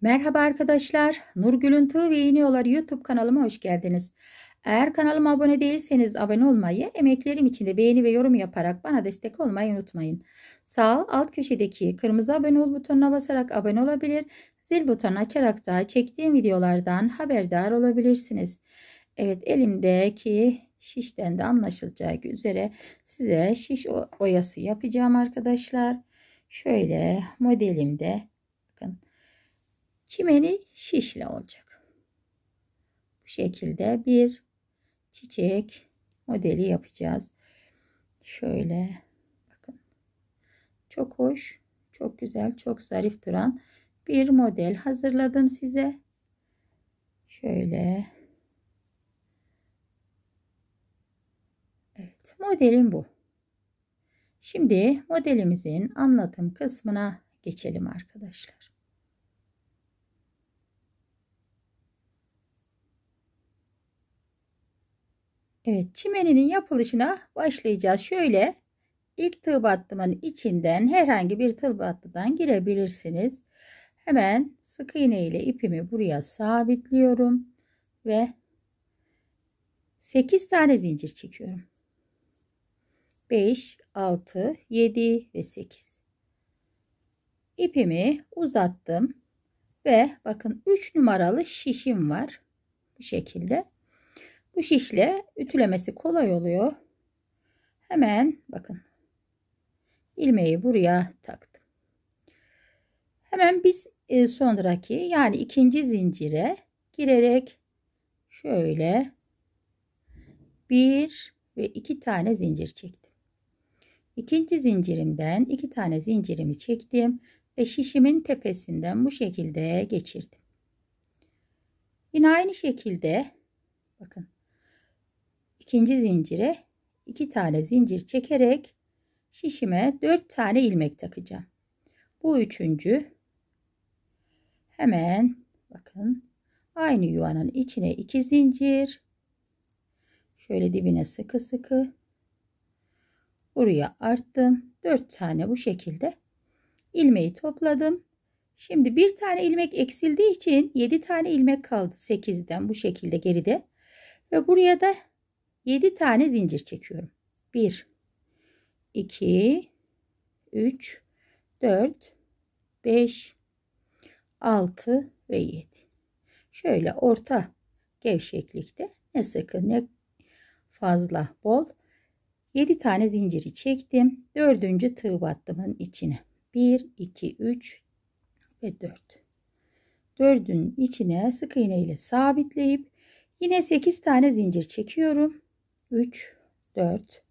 Merhaba arkadaşlar, Nurgül'ün Tığ ve İğne YouTube kanalıma hoş geldiniz. Eğer kanalıma abone değilseniz abone olmayı, emeklerim için de beğeni ve yorum yaparak bana destek olmayı unutmayın. Sağ alt köşedeki kırmızı abone ol butonuna basarak abone olabilir, zil butonu açarak da çektiğim videolardan haberdar olabilirsiniz. Evet elimdeki şişten de anlaşılacağı üzere size şiş oyası yapacağım arkadaşlar. Şöyle modelimde bakın çimeni şişle olacak. Bu şekilde bir çiçek modeli yapacağız. Şöyle bakın. Çok hoş, çok güzel, çok zarif duran bir model hazırladım size. Şöyle. Evet, modelim bu. Şimdi modelimizin anlatım kısmına geçelim arkadaşlar. Evet çimeninin yapılışına başlayacağız. Şöyle ilk tığ battımın içinden herhangi bir tığ battıdan girebilirsiniz. Hemen sık iğne ile ipimi buraya sabitliyorum ve 8 tane zincir çekiyorum. 5, 6, 7 ve 8. İpimi uzattım ve bakın 3 numaralı şişim var. Bu şekilde bu şişle ütülemesi kolay oluyor. Hemen bakın ilmeği buraya taktım. Hemen biz e, sonraki yani ikinci zincire girerek şöyle bir ve iki tane zincir çektim. İkinci zincirimden iki tane zincirimi çektim ve şişimin tepesinden bu şekilde geçirdim. Yine aynı şekilde bakın ikinci zincire iki tane zincir çekerek şişime dört tane ilmek takacağım. Bu üçüncü hemen bakın aynı yuvanın içine iki zincir şöyle dibine sıkı sıkı buraya arttım. dört tane bu şekilde ilmeği topladım. Şimdi bir tane ilmek eksildiği için 7 tane ilmek kaldı 8'den bu şekilde geride. Ve buraya da 7 tane zincir çekiyorum. 1 2 3 4 5 6 ve 7. Şöyle orta gevşeklikte ne sıkı ne fazla bol 7 tane zinciri çektim. 4. tığ battımın içine. 1 2 3 ve 4. Dördün içine sık iğne ile sabitleyip yine 8 tane zincir çekiyorum. 3, 4,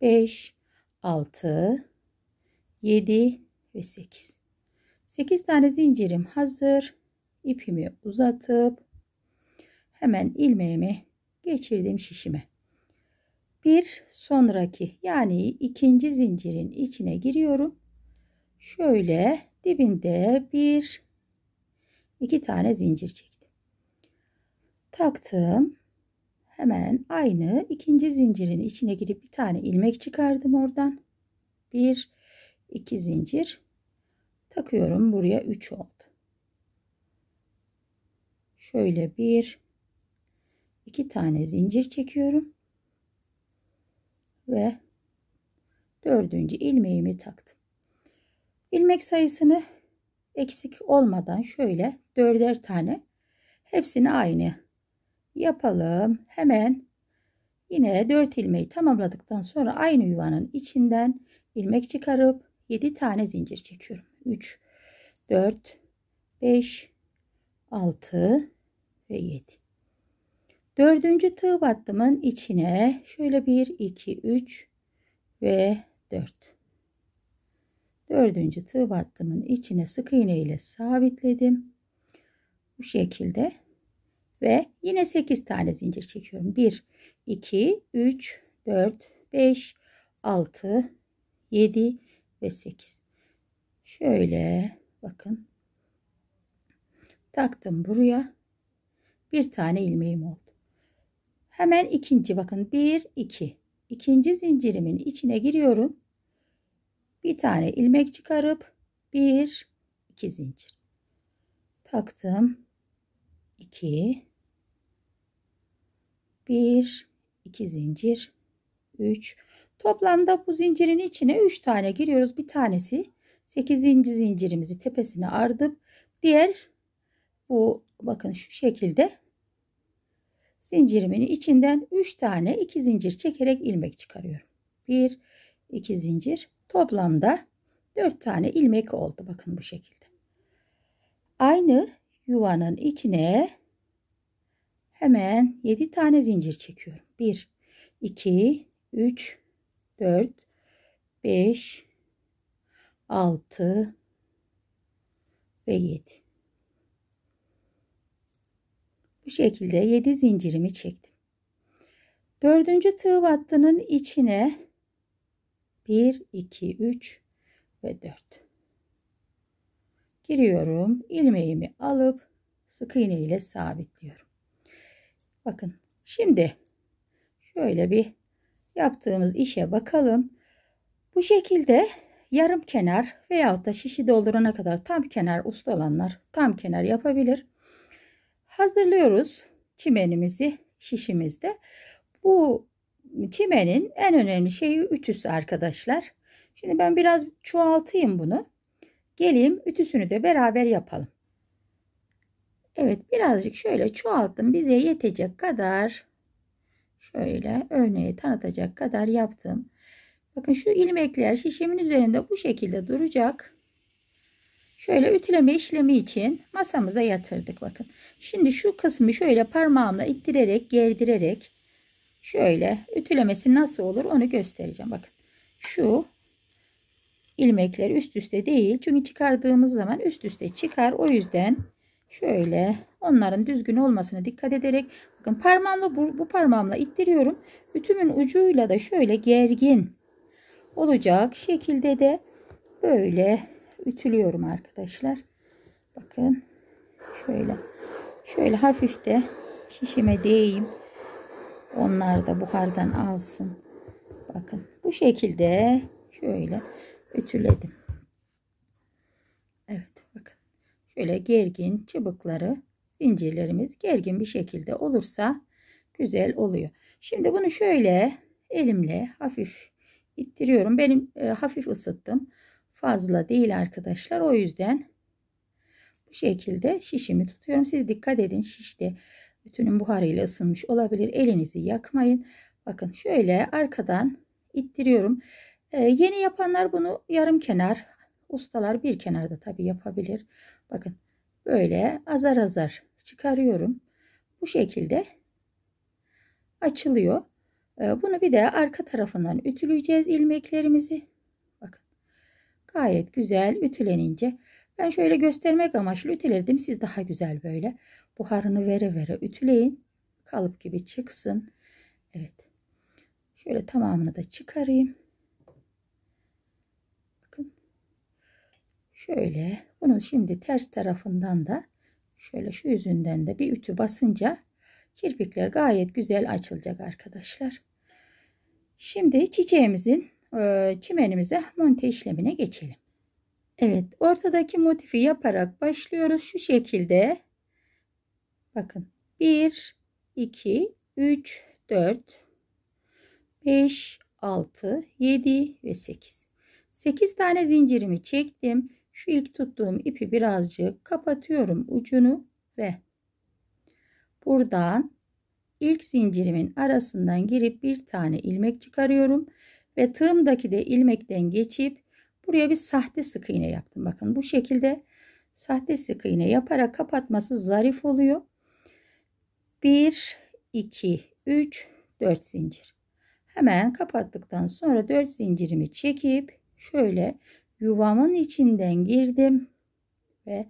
5, 6, 7 ve 8. 8 tane zincirim hazır. İpimi uzatıp hemen ilmeğimi geçirdim şişime. Bir sonraki yani ikinci zincirin içine giriyorum. Şöyle dibinde bir iki tane zincir çektim. Taktım hemen aynı ikinci zincirin içine girip bir tane ilmek çıkardım oradan. Bir, iki zincir takıyorum. Buraya üç oldu. Şöyle bir, iki tane zincir çekiyorum. Ve dördüncü ilmeğimi taktım. İlmek sayısını eksik olmadan şöyle dörder tane hepsini aynı yapalım. Hemen yine 4 ilmeği tamamladıktan sonra aynı yuvanın içinden ilmek çıkarıp 7 tane zincir çekiyorum. 3 4 5 6 ve 7. Dördüncü tığ battımın içine şöyle 1 2 3 ve 4. Dördüncü tığ battımın içine sık iğne ile sabitledim. Bu şekilde ve yine 8 tane zincir çekiyorum. 1, 2, 3, 4, 5, 6, 7 ve 8. Şöyle bakın. Taktım buraya. Bir tane ilmeğim oldu. Hemen ikinci bakın. 1, 2. İkinci zincirimin içine giriyorum. Bir tane ilmek çıkarıp 1, 2 zincir. Taktım. 2, 1 2 zincir 3 toplamda bu zincirin içine 3 tane giriyoruz bir tanesi 8. zincirimizi tepesine ardıp diğer bu bakın şu şekilde zincirimin içinden 3 tane 2 zincir çekerek ilmek çıkarıyorum 1 2 zincir toplamda 4 tane ilmek oldu bakın bu şekilde aynı yuvanın içine Hemen 7 tane zincir çekiyorum. 1, 2, 3, 4, 5, 6 ve 7. Bu şekilde 7 zincirimi çektim. Dördüncü tığ battının içine 1, 2, 3 ve 4. Giriyorum. ilmeğimi alıp sık iğne ile sabitliyorum. Bakın şimdi şöyle bir yaptığımız işe bakalım. Bu şekilde yarım kenar veyahut da şişi doldurana kadar tam kenar usta olanlar tam kenar yapabilir. Hazırlıyoruz çimenimizi şişimizde. Bu çimenin en önemli şeyi ütüsü arkadaşlar. Şimdi ben biraz çoğaltayım bunu. Geleyim ütüsünü de beraber yapalım. Evet birazcık şöyle çoğalttım. Bize yetecek kadar şöyle örneği tanıtacak kadar yaptım. Bakın şu ilmekler şişemin üzerinde bu şekilde duracak. Şöyle ütüleme işlemi için masamıza yatırdık bakın. Şimdi şu kısmı şöyle parmağımla ittirerek gerdirerek şöyle ütülemesi nasıl olur onu göstereceğim. Bakın şu ilmekler üst üste değil. Çünkü çıkardığımız zaman üst üste çıkar. O yüzden şöyle onların düzgün olmasına dikkat ederek bakın parmağımla bu, bu parmağımla ittiriyorum. Ütümün ucuyla da şöyle gergin olacak şekilde de böyle ütülüyorum arkadaşlar. Bakın şöyle şöyle hafif de şişime değeyim. Onlar da buhardan alsın. Bakın bu şekilde şöyle ütüledim. Şöyle gergin çıbıkları zincirlerimiz gergin bir şekilde olursa güzel oluyor. Şimdi bunu şöyle elimle hafif ittiriyorum. Benim e, hafif ısıttım. Fazla değil arkadaşlar. O yüzden bu şekilde şişimi tutuyorum. Siz dikkat edin şişte bütünün buharıyla ısınmış olabilir. Elinizi yakmayın. Bakın şöyle arkadan ittiriyorum. E, yeni yapanlar bunu yarım kenar ustalar bir kenarda tabi yapabilir. Bakın böyle azar azar çıkarıyorum. Bu şekilde açılıyor. Ee, bunu bir de arka tarafından ütüleyeceğiz ilmeklerimizi. Bakın gayet güzel ütülenince. Ben şöyle göstermek amaçlı ütüledim. Siz daha güzel böyle buharını vere vere ütüleyin. Kalıp gibi çıksın. Evet. Şöyle tamamını da çıkarayım. Şöyle bunun şimdi ters tarafından da şöyle şu yüzünden de bir ütü basınca kirpikler gayet güzel açılacak arkadaşlar. Şimdi çiçeğimizin e, çimenimize monte işlemine geçelim. Evet ortadaki motifi yaparak başlıyoruz. Şu şekilde bakın 1, 2, 3, 4, 5, 6, 7 ve 8. 8 tane zincirimi çektim şu ilk tuttuğum ipi birazcık kapatıyorum ucunu ve buradan ilk zincirimin arasından girip bir tane ilmek çıkarıyorum ve tığımdaki de ilmekten geçip buraya bir sahte sık iğne yaptım bakın bu şekilde sahte sık iğne yaparak kapatması zarif oluyor 1 2 3 4 zincir hemen kapattıktan sonra 4 zincirimi çekip şöyle yuvamın içinden girdim ve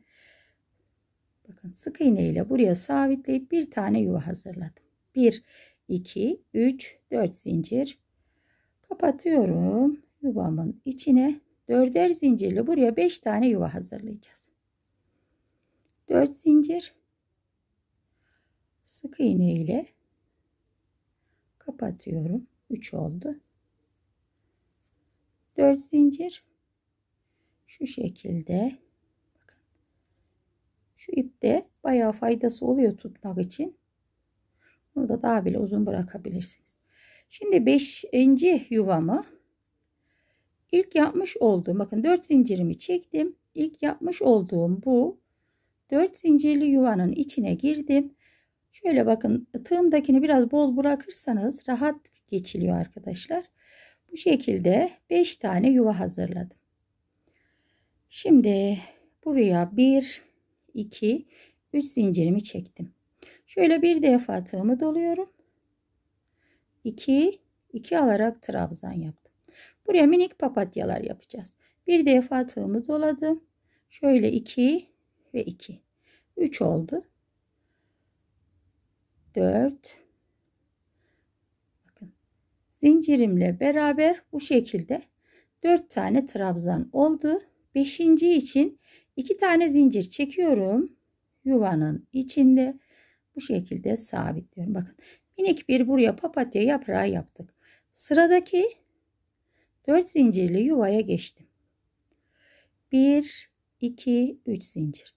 bakın sık iğne ile buraya sabitleyip bir tane yuva hazırladım. 1 2 3 4 zincir kapatıyorum. Yuvamın içine dörder zincirli buraya 5 tane yuva hazırlayacağız. 4 zincir sık iğne ile kapatıyorum. 3 oldu. 4 zincir şu şekilde bakın. Şu ipte bayağı faydası oluyor tutmak için. Bunu da daha bile uzun bırakabilirsiniz. Şimdi 5. yuvamı ilk yapmış olduğum bakın 4 zincirimi çektim. İlk yapmış olduğum bu 4 zincirli yuvanın içine girdim. Şöyle bakın tığımdakini biraz bol bırakırsanız rahat geçiliyor arkadaşlar. Bu şekilde 5 tane yuva hazırladım. Şimdi buraya 1, 2, 3 zincirimi çektim. Şöyle bir defa tığımı doluyorum. 2, 2 alarak trabzan yaptım. Buraya minik papatyalar yapacağız. Bir defa tığımı doladım. Şöyle 2 ve 2. 3 oldu. 4 Bakın. Zincirimle beraber bu şekilde 4 tane trabzan oldu. Beşinci için iki tane zincir çekiyorum. Yuvanın içinde bu şekilde sabitliyorum. Bakın minik bir buraya papatya yaprağı yaptık. Sıradaki 4 zincirli yuvaya geçtim. 1 2 3 zincir.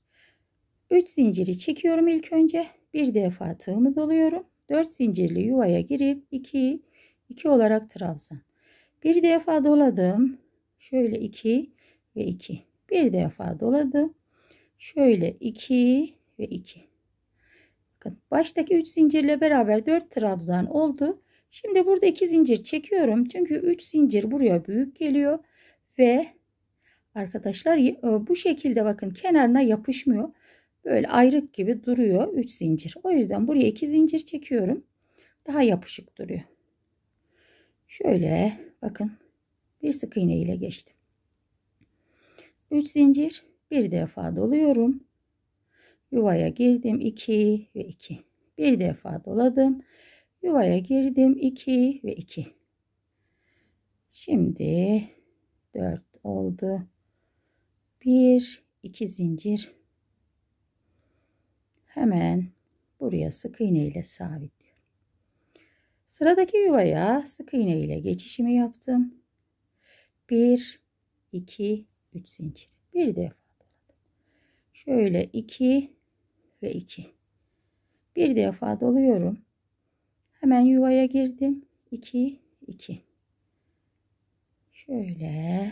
3 zinciri çekiyorum ilk önce. Bir defa tığımı doluyorum. 4 zincirli yuvaya girip 2 2 olarak trabzan. Bir defa doladım. Şöyle 2 ve 2. Bir defa doladım. Şöyle 2 ve 2. Bakın baştaki 3 zincirle beraber 4 trabzan oldu. Şimdi burada 2 zincir çekiyorum. Çünkü 3 zincir buraya büyük geliyor ve arkadaşlar e, bu şekilde bakın kenarına yapışmıyor. Böyle ayrık gibi duruyor 3 zincir. O yüzden buraya 2 zincir çekiyorum. Daha yapışık duruyor. Şöyle bakın bir sık iğne ile geçtim. 3 zincir bir defa doluyorum yuvaya girdim 2 ve 2 bir defa doladım yuvaya girdim 2 ve 2 şimdi 4 oldu 1 2 zincir hemen buraya sık iğne ile sabitliyorum sıradaki yuvaya sık iğne ile geçişimi yaptım 1 2 3 zincir. Bir defa doladım. Şöyle 2 ve 2. Bir defa doluyorum. Hemen yuvaya girdim. 2 2. Şöyle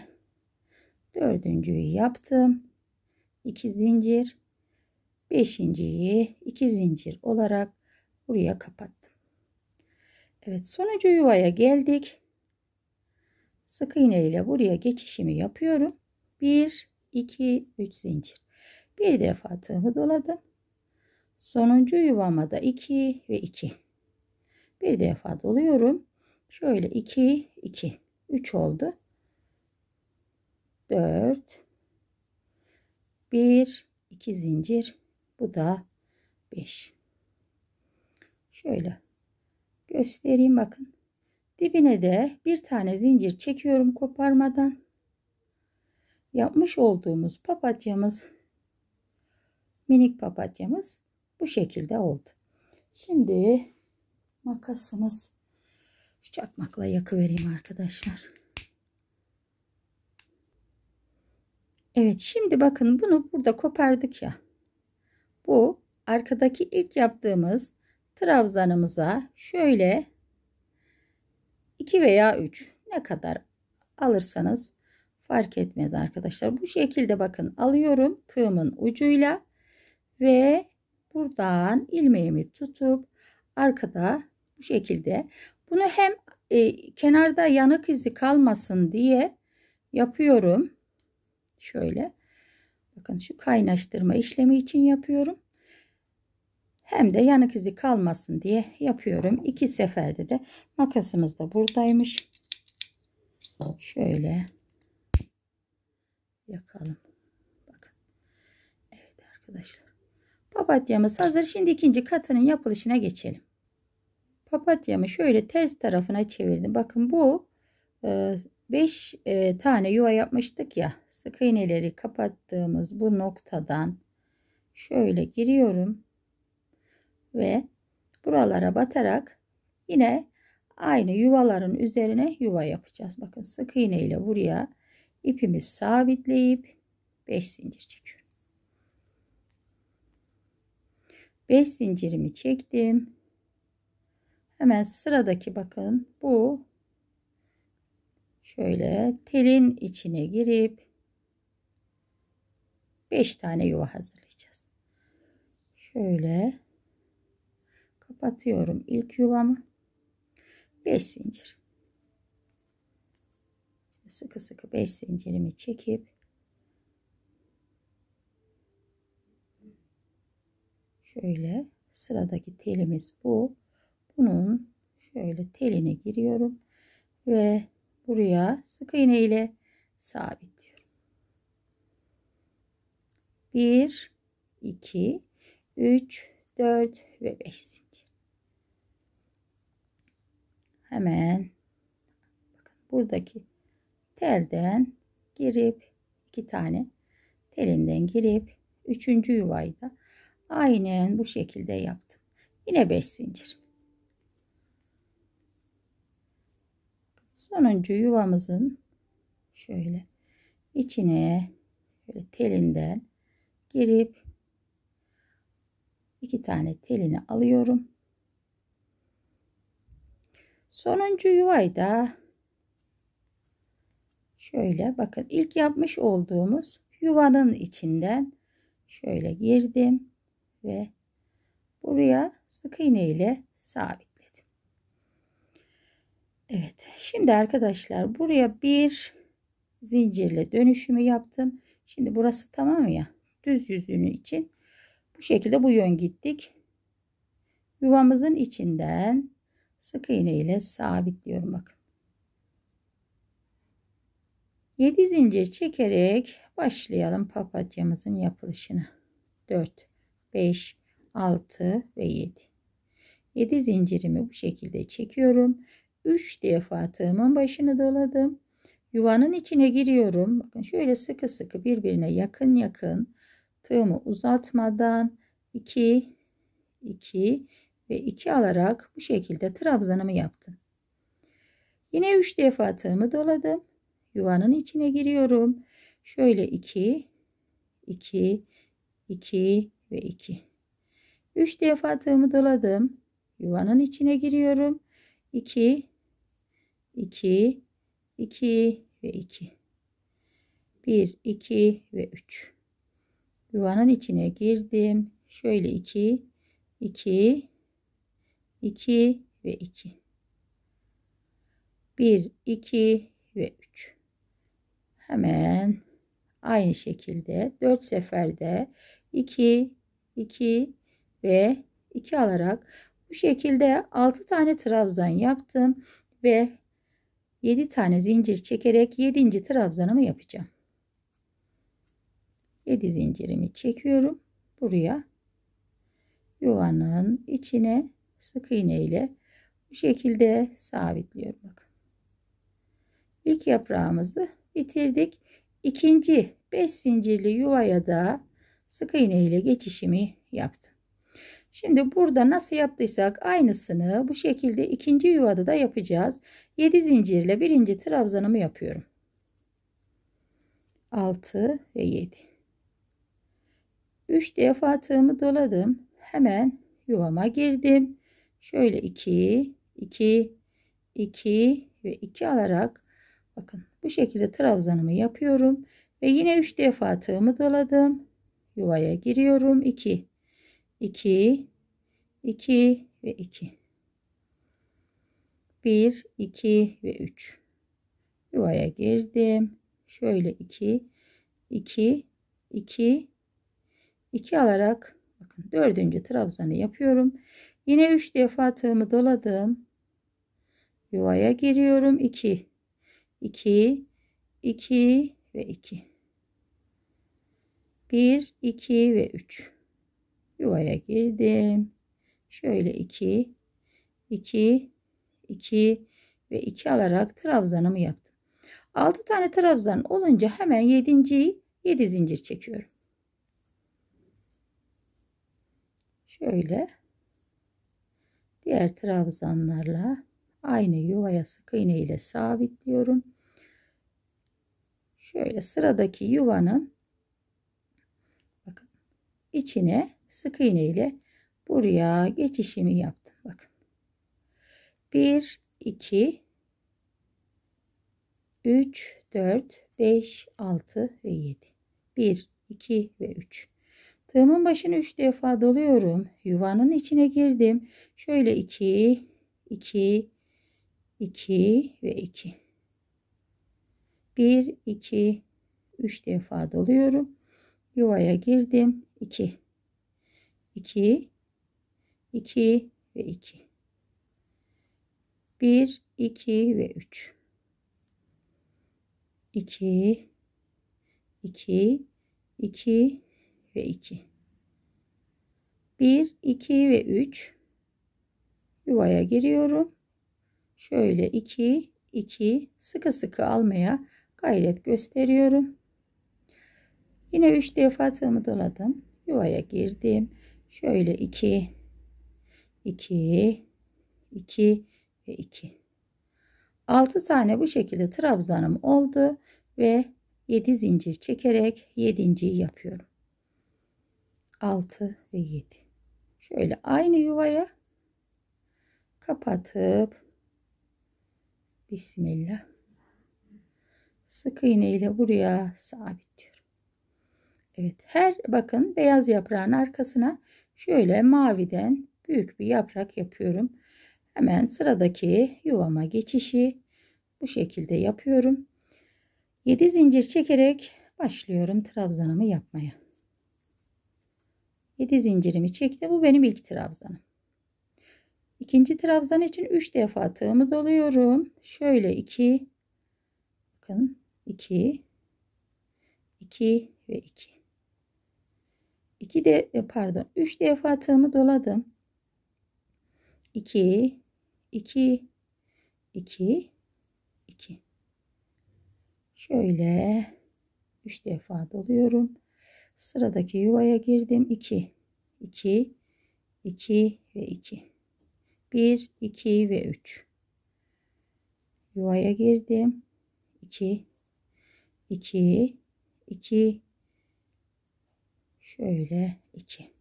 dördüncüyü yaptım. 2 zincir. Beşinciyi 2 zincir olarak buraya kapattım. Evet sonuncu yuvaya geldik. Sık iğne ile buraya geçişimi yapıyorum. 1 2 3 zincir. Bir defa tığımı doladım. Sonuncu yuvama da 2 ve 2. Bir defa doluyorum. Şöyle 2 2 3 oldu. 4 1 2 zincir. Bu da 5. Şöyle göstereyim bakın. Dibine de bir tane zincir çekiyorum koparmadan yapmış olduğumuz papatyamız minik papatyamız bu şekilde oldu. Şimdi makasımız şu çakmakla yakıvereyim arkadaşlar. Evet şimdi bakın bunu burada kopardık ya. Bu arkadaki ilk yaptığımız trabzanımıza şöyle 2 veya 3 ne kadar alırsanız fark etmez arkadaşlar. Bu şekilde bakın alıyorum tığımın ucuyla ve buradan ilmeğimi tutup arkada bu şekilde bunu hem e, kenarda yanık izi kalmasın diye yapıyorum. Şöyle bakın şu kaynaştırma işlemi için yapıyorum. Hem de yanık izi kalmasın diye yapıyorum. İki seferde de makasımız da buradaymış. Şöyle yakalım. Bakın. Evet arkadaşlar. Papatyamız hazır. Şimdi ikinci katının yapılışına geçelim. Papatyamı şöyle ters tarafına çevirdim. Bakın bu 5 e, e, tane yuva yapmıştık ya. Sık iğneleri kapattığımız bu noktadan şöyle giriyorum ve buralara batarak yine aynı yuvaların üzerine yuva yapacağız. Bakın sık iğne ile buraya ipimiz sabitleyip 5 zincir çekiyorum. 5 zincirimi çektim. Hemen sıradaki bakın bu şöyle telin içine girip 5 tane yuva hazırlayacağız. Şöyle kapatıyorum ilk yuvamı. 5 zincir sıkı sıkı 5 zincirimi çekip şöyle sıradaki telimiz bu. Bunun şöyle teline giriyorum ve buraya sık iğne ile sabitliyorum. 1 2 3 4 ve 5 zincir. Hemen bakın buradaki telden girip iki tane telinden girip üçüncü yuvayı da aynen bu şekilde yaptım. Yine 5 zincir. Sonuncu yuvamızın şöyle içine böyle telinden girip iki tane telini alıyorum. Sonuncu yuvayı da Şöyle bakın ilk yapmış olduğumuz yuvanın içinden şöyle girdim ve buraya sık iğne ile sabitledim. Evet şimdi arkadaşlar buraya bir zincirle dönüşümü yaptım. Şimdi burası tamam ya düz yüzünü için bu şekilde bu yön gittik. Yuvamızın içinden sık iğne ile sabitliyorum bakın. 7 zincir çekerek başlayalım papatyamızın yapılışına. 4, 5, 6 ve 7. 7 zincirimi bu şekilde çekiyorum. 3 defa tığımın başını doladım. Yuvanın içine giriyorum. Bakın şöyle sıkı sıkı birbirine yakın yakın tığımı uzatmadan 2 2 ve 2 alarak bu şekilde trabzanımı yaptım. Yine 3 defa tığımı doladım yuvanın içine giriyorum. Şöyle 2, 2, 2 ve 2. 3 defa tığımı doladım. Yuvanın içine giriyorum. 2, 2, 2 ve 2. 1, 2 ve 3. Yuvanın içine girdim. Şöyle 2, 2, 2 ve 2. 1, 2 hemen aynı şekilde 4 seferde 2 2 ve 2 alarak bu şekilde 6 tane trabzan yaptım ve 7 tane zincir çekerek 7. trabzanımı yapacağım. 7 zincirimi çekiyorum. Buraya yuvanın içine sık iğne ile bu şekilde sabitliyorum. Bakın. İlk yaprağımızı bitirdik. İkinci 5 zincirli yuvaya da sık iğne ile geçişimi yaptım. Şimdi burada nasıl yaptıysak aynısını bu şekilde ikinci yuvada da yapacağız. 7 zincirle birinci trabzanımı yapıyorum. 6 ve 7. 3 defa tığımı doladım. Hemen yuvama girdim. Şöyle 2, 2, 2 ve 2 alarak bakın bu şekilde trabzanımı yapıyorum. Ve yine 3 defa tığımı doladım. Yuvaya giriyorum. 2, 2, 2 ve 2. 1, 2 ve 3. Yuvaya girdim. Şöyle 2, 2, 2, 2 alarak bakın dördüncü trabzanı yapıyorum. Yine 3 defa tığımı doladım. Yuvaya giriyorum. 2, 2, 2 ve 2. 1, 2 ve 3. Yuvaya girdim. Şöyle 2, 2, 2 ve 2 alarak trabzanımı yaptım. 6 tane trabzan olunca hemen 7. 7 zincir çekiyorum. Şöyle diğer trabzanlarla aynı yuvaya sık iğne ile sabitliyorum şöyle sıradaki yuvanın bakın içine sık iğne ile buraya geçişimi yaptım. Bakın. 1 2 3 4 5 6 ve 7. 1 2 ve 3. Tığımın başını 3 defa doluyorum. Yuvanın içine girdim. Şöyle 2 2 2 ve 2. 1 2 3 defa doluyorum yuvaya girdim 2 2 2 ve 2 1 2 ve 3 2 2 2 ve 2 1 2 ve 3 yuvaya giriyorum şöyle 2 2 sıkı sıkı almaya gayret gösteriyorum. Yine 3 defa tığımı doladım. Yuvaya girdim. Şöyle 2 2 2 ve 2. 6 tane bu şekilde trabzanım oldu ve 7 zincir çekerek 7.yi yapıyorum. 6 ve 7. Şöyle aynı yuvaya kapatıp Bismillah sık iğne ile buraya sabitliyorum. Evet her bakın beyaz yaprağın arkasına şöyle maviden büyük bir yaprak yapıyorum. Hemen sıradaki yuvama geçişi bu şekilde yapıyorum. 7 zincir çekerek başlıyorum trabzanımı yapmaya. 7 zincirimi çekti. Bu benim ilk trabzanım. İkinci trabzan için 3 defa tığımı doluyorum. Şöyle 2 bakın 2 2 ve 2 2 de e, pardon 3 defa tığımı doladım 2 2 2 2 şöyle 3 defa doluyorum sıradaki yuvaya girdim 2 2 2 ve 2 1 2 ve 3 yuvaya girdim 2 2 2 şöyle 2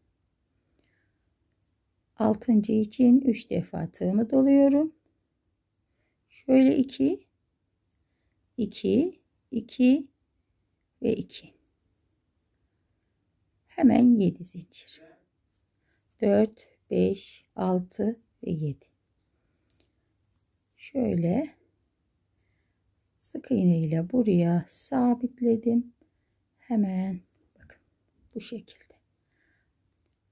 altıncı için 3 defa tığımı doluyorum şöyle 2 2 2 ve 2 hemen 7 zincir 4 5 6 ve 7 şöyle sık iğne ile buraya sabitledim. Hemen bakın bu şekilde.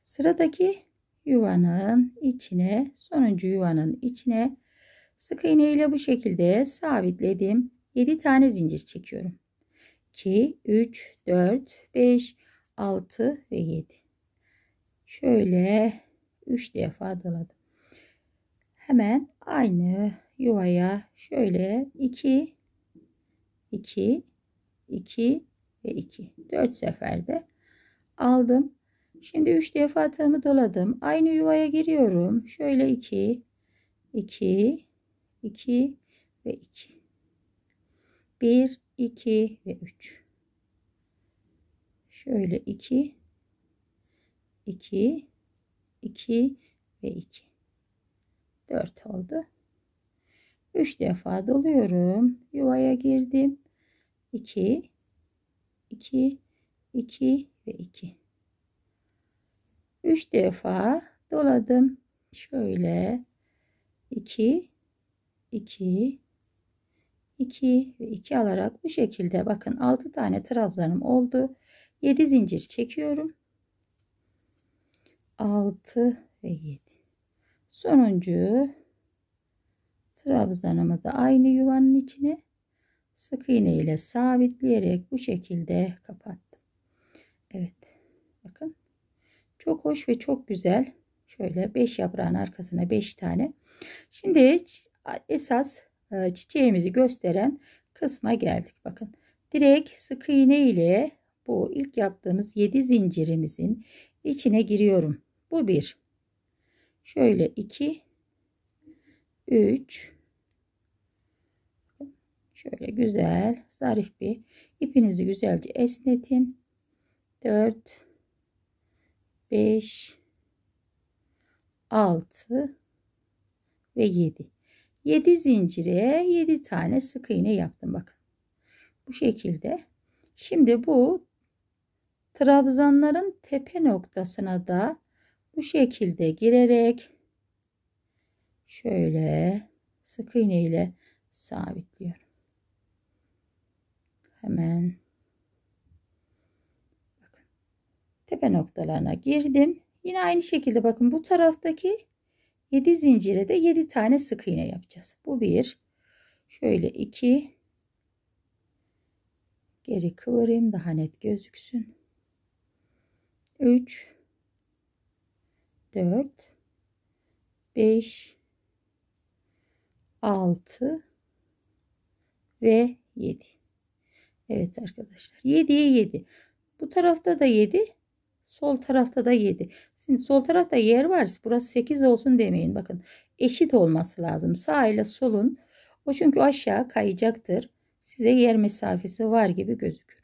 Sıradaki yuvanın içine sonuncu yuvanın içine sık iğne ile bu şekilde sabitledim. 7 tane zincir çekiyorum. 2, 3, 4, 5, 6 ve 7. Şöyle 3 defa doladım. Hemen aynı yuvaya şöyle 2 2, 2 ve 2. 4 seferde aldım. Şimdi 3 defa tığımı doladım. Aynı yuvaya giriyorum. Şöyle 2, 2, 2 ve 2. 1, 2 ve 3. Şöyle 2, 2, 2 ve 2. 4 oldu. 3 defa doluyorum. Yuvaya girdim. 2 2 2 ve 2. 3 defa doladım. Şöyle 2 2 2 ve 2 alarak bu şekilde bakın 6 tane trabzanım oldu. 7 zincir çekiyorum. 6 ve 7. Sonuncu Trabzanımı da aynı yuvanın içine sık iğne ile sabitleyerek bu şekilde kapattım. Evet. Bakın. Çok hoş ve çok güzel. Şöyle 5 yaprağın arkasına 5 tane. Şimdi esas e, çiçeğimizi gösteren kısma geldik. Bakın. Direkt sık iğne ile bu ilk yaptığımız 7 zincirimizin içine giriyorum. Bu bir. Şöyle 2 3 şöyle güzel zarif bir ipinizi güzelce esnetin 4 5 6 ve 7 7 zincire 7 tane sık iğne yaptım Bak, bu şekilde şimdi bu trabzanların tepe noktasına da bu şekilde girerek şöyle sık iğne ile sabitliyorum. Hemen bakın tepe noktalarına girdim. Yine aynı şekilde bakın bu taraftaki 7 zincire de 7 tane sık iğne yapacağız. Bu bir. Şöyle 2 geri kıvırayım daha net gözüksün. 3 4 5 6 ve 7. Evet arkadaşlar 7'ye 7. Bu tarafta da 7. Sol tarafta da 7. Şimdi sol tarafta yer var. Burası 8 olsun demeyin. Bakın eşit olması lazım. Sağ ile solun. O çünkü aşağı kayacaktır. Size yer mesafesi var gibi gözükür.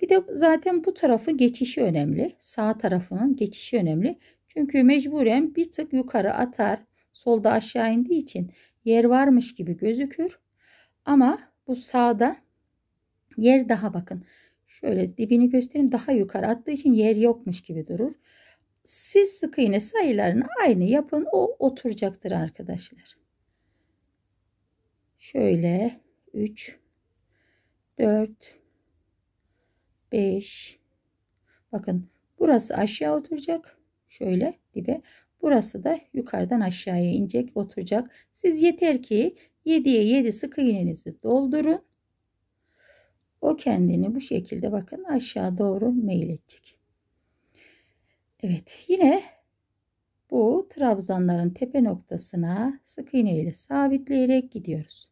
Bir de zaten bu tarafı geçişi önemli. Sağ tarafının geçişi önemli. Çünkü mecburen bir tık yukarı atar. Solda aşağı indiği için yer varmış gibi gözükür. Ama bu sağda yer daha bakın. Şöyle dibini göstereyim. Daha yukarı attığı için yer yokmuş gibi durur. Siz sık iğne sayılarını aynı yapın. O oturacaktır arkadaşlar. Şöyle 3 4 5 Bakın burası aşağı oturacak. Şöyle dibe. Burası da yukarıdan aşağıya inecek oturacak. Siz yeter ki 7'ye 7 sık iğnenizi doldurun. O kendini bu şekilde bakın aşağı doğru meyledecek. Evet yine bu trabzanların tepe noktasına sık iğne ile sabitleyerek gidiyoruz.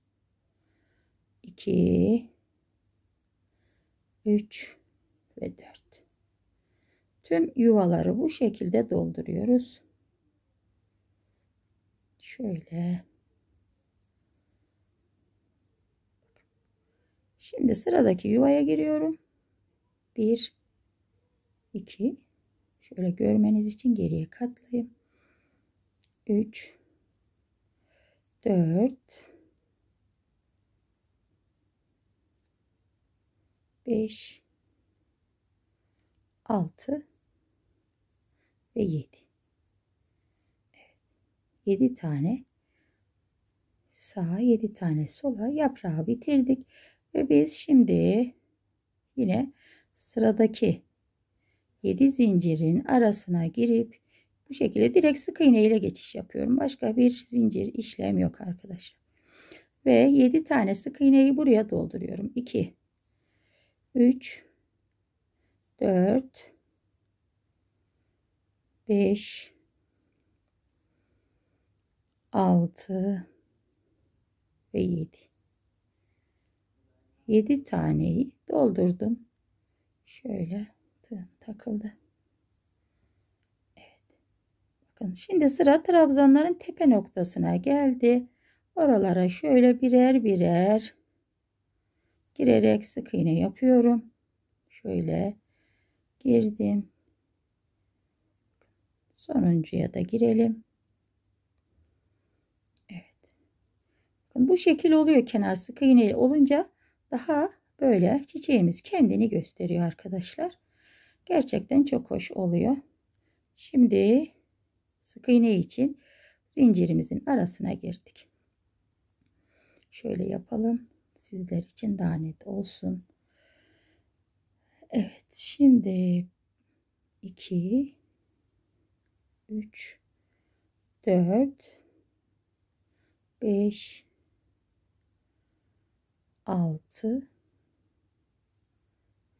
2 3 ve 4 Tüm yuvaları bu şekilde dolduruyoruz. Şöyle. Şimdi sıradaki yuvaya giriyorum. 1 2 şöyle görmeniz için geriye katlayayım. 3 4 5 6 ve 7 7 tane sağa 7 tane sola yaprağı bitirdik. Ve biz şimdi yine sıradaki 7 zincirin arasına girip bu şekilde direkt sık iğne ile geçiş yapıyorum. Başka bir zincir işlem yok arkadaşlar. Ve 7 tane sık iğneyi buraya dolduruyorum. 2 3 4 5 6 ve 7. 7 taneyi doldurdum. Şöyle takıldı. Evet. Bakın şimdi sıra trabzanların tepe noktasına geldi. Oralara şöyle birer birer girerek sık iğne yapıyorum. Şöyle girdim. Sonuncuya da girelim. Bakın bu şekil oluyor kenar sık iğne olunca daha böyle çiçeğimiz kendini gösteriyor arkadaşlar. Gerçekten çok hoş oluyor. Şimdi sık iğne için zincirimizin arasına girdik. Şöyle yapalım. Sizler için daha net olsun. Evet şimdi 2 3 4 5 6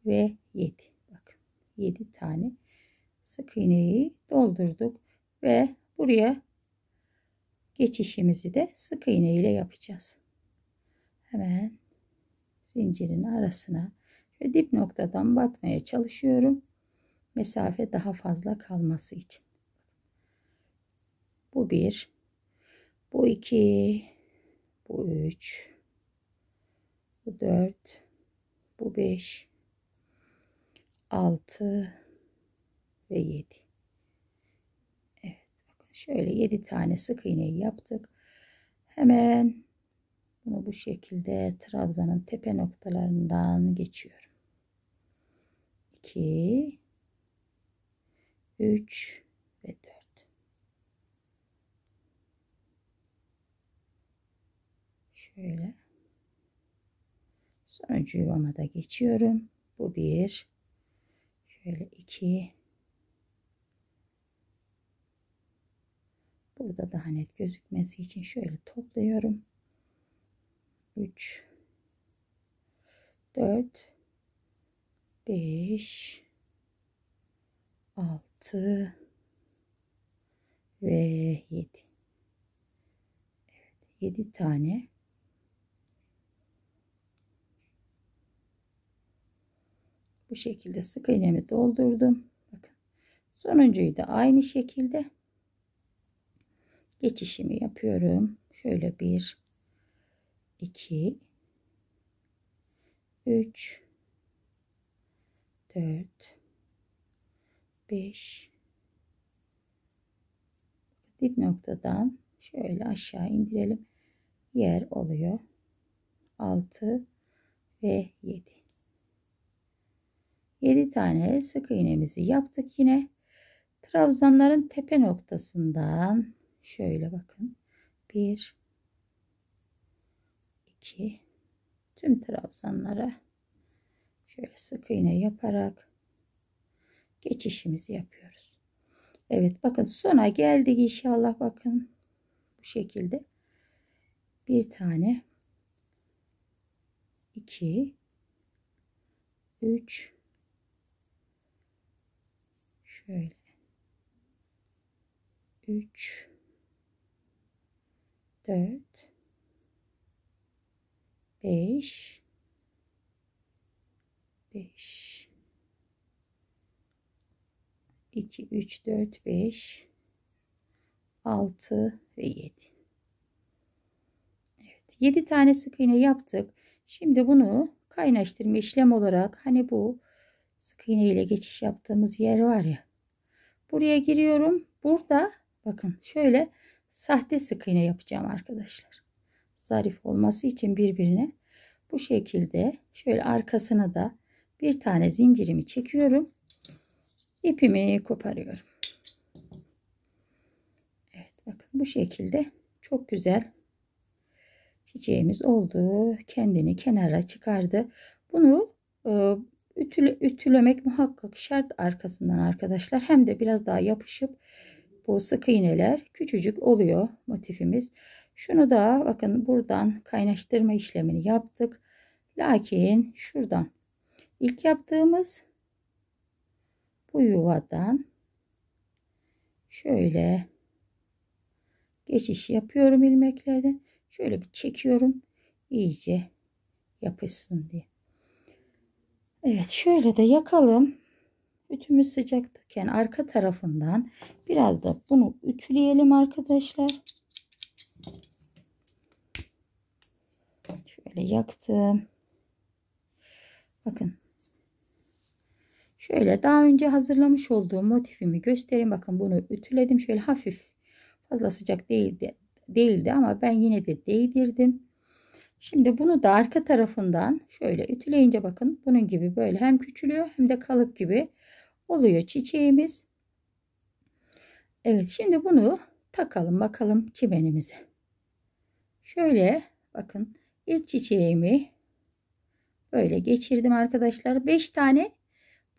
ve 7. Bak, 7 tane sık iğneyi doldurduk ve buraya geçişimizi de sık iğne ile yapacağız. Hemen zincirin arasına ve dip noktadan batmaya çalışıyorum. Mesafe daha fazla kalması için. Bu bir, bu iki, bu üç, bu 4. Bu 5. 6 ve 7. Evet. Bakın şöyle 7 tane sık iğneyi yaptık. Hemen bunu bu şekilde trabzanın tepe noktalarından geçiyorum. 2 3 ve 4 Şöyle Sonuncu yuvama da geçiyorum. Bu bir. Şöyle iki. Burada daha net gözükmesi için şöyle topluyorum. Üç, dört, beş, altı ve yedi. Evet yedi tane bu şekilde sık iğnemi doldurdum. Bakın. Sonuncuyu da aynı şekilde geçişimi yapıyorum. Şöyle bir, iki, üç, dört, beş. dip noktadan şöyle aşağı indirelim. Yer oluyor. 6 ve 7. 7 tane sık iğnemizi yaptık yine trabzanların tepe noktasından şöyle bakın 1 2 tüm trabzanlara şöyle sık iğne yaparak geçişimizi yapıyoruz. Evet bakın sona geldik inşallah bakın bu şekilde bir tane 2 3 şöyle 3 4 5 5 2 3 4 5 6 ve 7 Evet 7 tane sık iğne yaptık. Şimdi bunu kaynaştırma işlem olarak hani bu sık iğne ile geçiş yaptığımız yer var ya Buraya giriyorum. Burada bakın şöyle sahte sık iğne yapacağım arkadaşlar. Zarif olması için birbirine bu şekilde şöyle arkasına da bir tane zincirimi çekiyorum. İpimi koparıyorum. Evet bakın bu şekilde çok güzel çiçeğimiz oldu. Kendini kenara çıkardı. Bunu e, Ütüle, ütülemek muhakkak şart arkasından arkadaşlar. Hem de biraz daha yapışıp bu sık iğneler küçücük oluyor motifimiz. Şunu da bakın buradan kaynaştırma işlemini yaptık. Lakin şuradan ilk yaptığımız bu yuvadan şöyle geçiş yapıyorum ilmeklerden. Şöyle bir çekiyorum iyice yapışsın diye. Evet şöyle de yakalım. Ütümüz sıcaktayken arka tarafından biraz da bunu ütüleyelim arkadaşlar. Şöyle yaktım. Bakın. Şöyle daha önce hazırlamış olduğum motifimi göstereyim. Bakın bunu ütüledim. Şöyle hafif fazla sıcak değildi, değildi ama ben yine de değdirdim. Şimdi bunu da arka tarafından şöyle ütüleyince bakın bunun gibi böyle hem küçülüyor hem de kalıp gibi oluyor çiçeğimiz. Evet şimdi bunu takalım bakalım çimenimize. Şöyle bakın ilk çiçeğimi böyle geçirdim arkadaşlar. 5 tane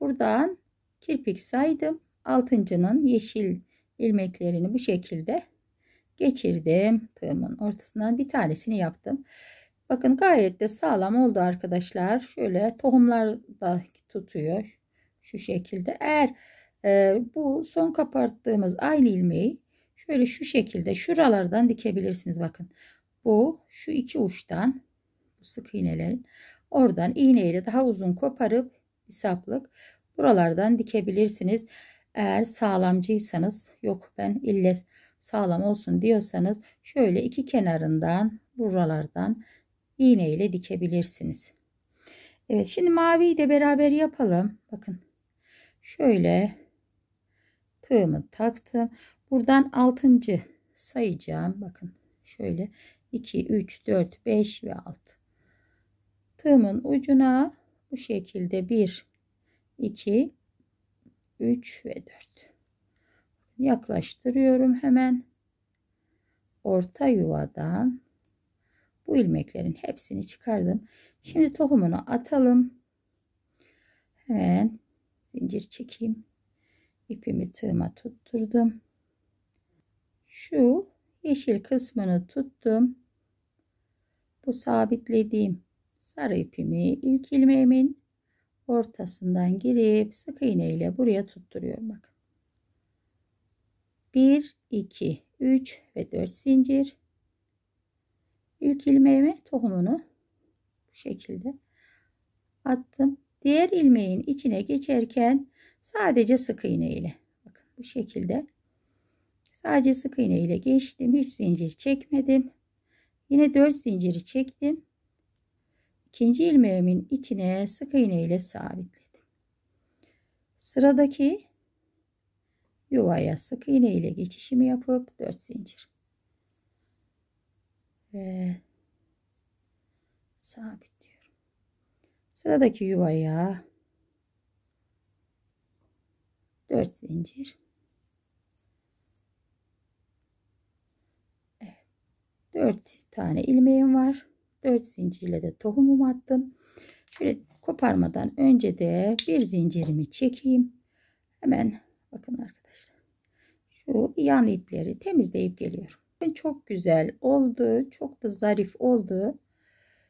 buradan kirpik saydım. Altıncının yeşil ilmeklerini bu şekilde geçirdim. Tığımın ortasından bir tanesini yaptım. Bakın gayet de sağlam oldu arkadaşlar. Şöyle tohumlar da tutuyor. Şu şekilde. Eğer e, bu son kapattığımız aynı ilmeği şöyle şu şekilde şuralardan dikebilirsiniz. Bakın bu şu iki uçtan sık iğnelerin oradan iğneyle daha uzun koparıp bir buralardan dikebilirsiniz. Eğer sağlamcıysanız yok ben ille sağlam olsun diyorsanız şöyle iki kenarından buralardan iğne ile dikebilirsiniz. Evet şimdi maviyi de beraber yapalım. Bakın şöyle tığımı taktım. Buradan 6. sayacağım. Bakın şöyle 2, 3, 4, 5 ve 6. Tığımın ucuna bu şekilde 1, 2, 3 ve 4. Yaklaştırıyorum hemen. Orta yuvadan bu ilmeklerin hepsini çıkardım. Şimdi tohumunu atalım. Hemen zincir çekeyim. İpimi tığıma tutturdum. Şu yeşil kısmını tuttum. Bu sabitlediğim sarı ipimi ilk ilmeğimin ortasından girip sık iğne ile buraya tutturuyorum. Bakın. 1, 2, 3 ve 4 zincir. İlk ilmeğime tohumunu bu şekilde attım. Diğer ilmeğin içine geçerken sadece sık iğne ile bakın bu şekilde sadece sık iğne ile geçtim. Hiç zincir çekmedim. Yine 4 zinciri çektim. İkinci ilmeğimin içine sık iğne ile sabitledim. Sıradaki yuvaya sık iğne ile geçişimi yapıp 4 zincir ve sabitliyorum. Sıradaki yuvaya 4 zincir. Evet. 4 tane ilmeğim var. 4 zincirle de tohumumu attım. Şöyle koparmadan önce de bir zincirimi çekeyim. Hemen bakın arkadaşlar. Şu yan ipleri temizleyip geliyorum. Bakın çok güzel oldu. Çok da zarif oldu.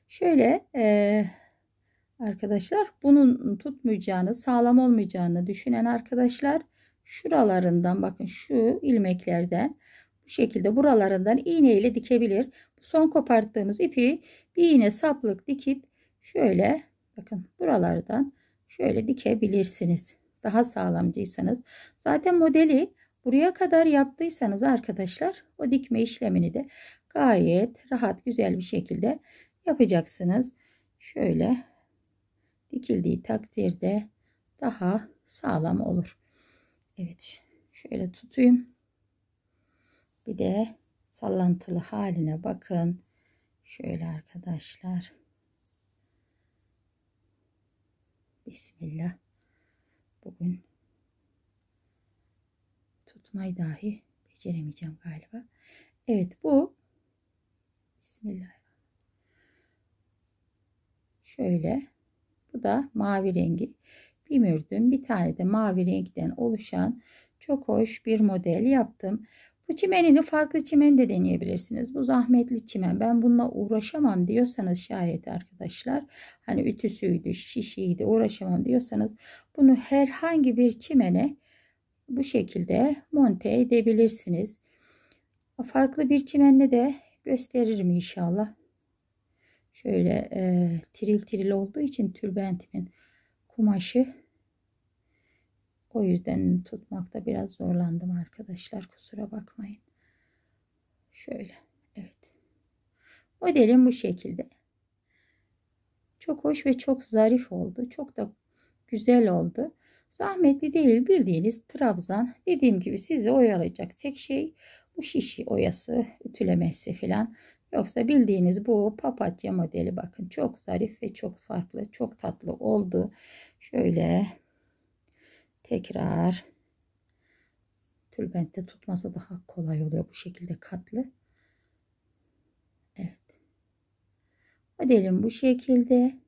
Şöyle e, arkadaşlar bunun tutmayacağını sağlam olmayacağını düşünen arkadaşlar şuralarından bakın şu ilmeklerden bu şekilde buralarından iğne ile dikebilir. Bu son koparttığımız ipi bir iğne saplık dikip şöyle bakın buralardan şöyle dikebilirsiniz. Daha sağlamcıysanız. Zaten modeli Buraya kadar yaptıysanız arkadaşlar o dikme işlemini de gayet rahat güzel bir şekilde yapacaksınız. Şöyle dikildiği takdirde daha sağlam olur. Evet şöyle tutayım. Bir de sallantılı haline bakın. Şöyle arkadaşlar. Bismillah. Bugün tutmayı dahi beceremeyeceğim galiba. Evet bu Bismillah. Şöyle bu da mavi rengi bir mürdüm bir tane de mavi renkten oluşan çok hoş bir model yaptım. Bu çimenini farklı çimen de deneyebilirsiniz. Bu zahmetli çimen ben bununla uğraşamam diyorsanız şayet arkadaşlar hani ütüsüydü şişiydi uğraşamam diyorsanız bunu herhangi bir çimene bu şekilde monte edebilirsiniz. Farklı bir çimenle de gösteririm inşallah. Şöyle e, tiril tiril olduğu için tülbentimin kumaşı o yüzden tutmakta biraz zorlandım arkadaşlar. Kusura bakmayın. Şöyle. Evet. Modelim bu şekilde. Çok hoş ve çok zarif oldu. Çok da güzel oldu. Zahmetli değil bildiğiniz trabzan. Dediğim gibi sizi oyalayacak tek şey bu şişi oyası, ütülemesi filan. Yoksa bildiğiniz bu papatya modeli bakın çok zarif ve çok farklı, çok tatlı oldu. Şöyle tekrar tülbentte tutması daha kolay oluyor bu şekilde katlı. Evet. Modelim bu şekilde.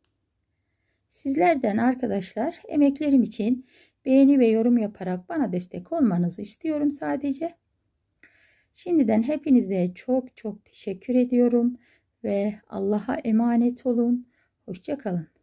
Sizlerden arkadaşlar emeklerim için beğeni ve yorum yaparak bana destek olmanızı istiyorum sadece. Şimdiden hepinize çok çok teşekkür ediyorum ve Allah'a emanet olun. Hoşçakalın.